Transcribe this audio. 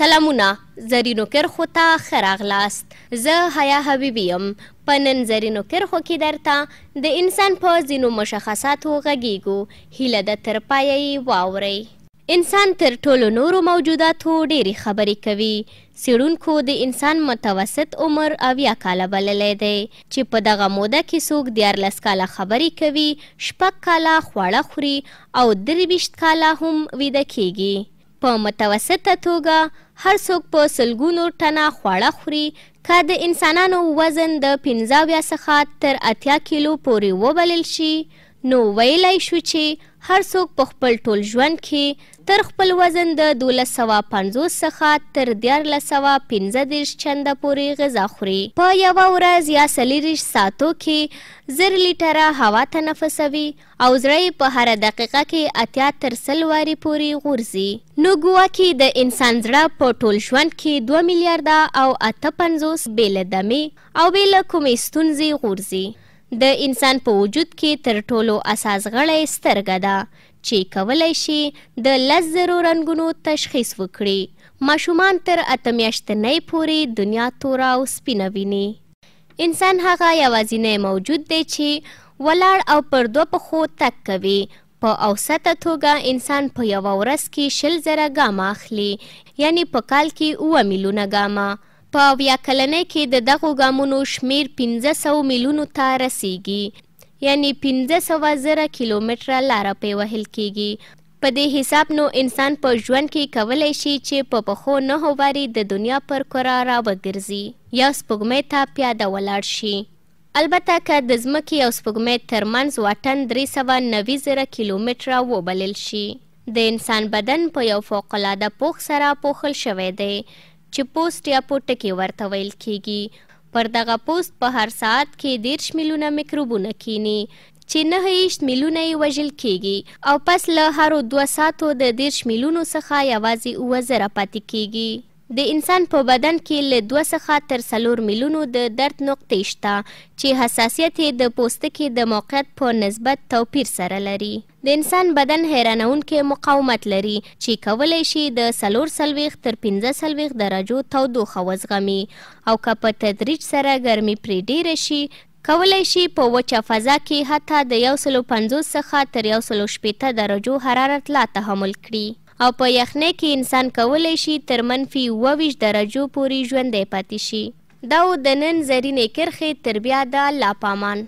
سلامونه زرینو کرخو ته ښه راغلاست زه حیا حبیبي یم په نن زرینو کرخو کې درته د انسان په ځینو مشخصاتو غږیږو هیله ده تر پایه یې واورئ انسان تر ټولو نورو موجوداتو ډېرې خبرې کوي څېړونکو د انسان متوسط عمر اویا کاله بللی دی چې په دغه موده کې څوک دیارلس کاله خبرې کوي شپږ کاله خواړه خوري او درې ویشت کاله هم ویده کیږي په متوسطه توګه هر څوک په سلګونو ټنه خواړه خوري که د انسانانو وزن د 15 څخه تر 80 کیلو پورې وبلل شي نو ویلای شو چې هر څوک په خپل ټول ژوند کې تر خپل وزن د 1250 څخه تر 1315 چنده پورې غذا خوري په یو ورځ یا سلیریش ساتو کې زر لیټره هوا تنفسوي او زړه په هر دقیقه کې اتیا تر سل واري پورې غورځي نو ګوا کې د انسان زړه په ټول ژوند کې 2 میلیارډ او 850 بیل دمه او بیل کومې ستونزې غورځي د انسان په وجود کې تر ټولو اساس غړی سترګه ده چې کولای شي د لس زرو رنګونو تشخیص وکړي ماشومان تر اته میاشتنۍ پورې دنیا توره او سپینه ویني انسان هغه یوازینی موجود دی چې ولاړ او پر دوه پښو تک کوي په اوسطه توګه انسان په یوه ورځ کې شل زره ګامه اخلي یعنی په کال کې اوه میلیونه ګامه په اویا کلنۍ کې د دغو ګامونو شمیر 1500 میلیونو ته رسیږي یعنی 1500 زره کیلومتره لاره پې وهل کیږي په دې حساب نو انسان په ژوند کې کولای شي چې په پخو نه هواري د دنیا پر کورا را وګرځي یا سپوږمۍ ته پیاده ولاړ شي البته که د ځمکې او سپوږمۍ ترمنځ واټن درې سوه نوي زره کیلومتره وبلل شي د انسان بدن په یو فوقالعاده پوښ سره پوښل شوی دی چې پوسټ یا پوټکی ورته ویل کیږي پر دغه پوست په هر ساعت کې دیرش میلیونه میکروبونه کینی چې نه هیڅ میلیونه یې وژل کیږي او پس له هرو دوه ساعتو د دیرش میلیونو څخه یوازې اوه زره پاتې کیږي د انسان په بدن کې له 2 څخه تر 3 میلیونو د درد نقطې شته چې حساسیت د پوستکي د موقعیت په نسبت توپیر سره لري د انسان بدن حیرانونکې مقاومت لري چې کولای شي د سلور سلويخ تر 15 سلويخ درجو تودوخه وزغمي او که په تدریج سره ګرمي پرې ډیره شي کولای شي په وچه فضا کې حتی د 150 څخه تر 160 درجو حرارت لا تحمل کړي او په یخنۍ کې انسان کولای شي تر منفي 22 درجو پورې ژوندی پاتې شي دا د نن زرینې کرخې تر بیا د لاپامان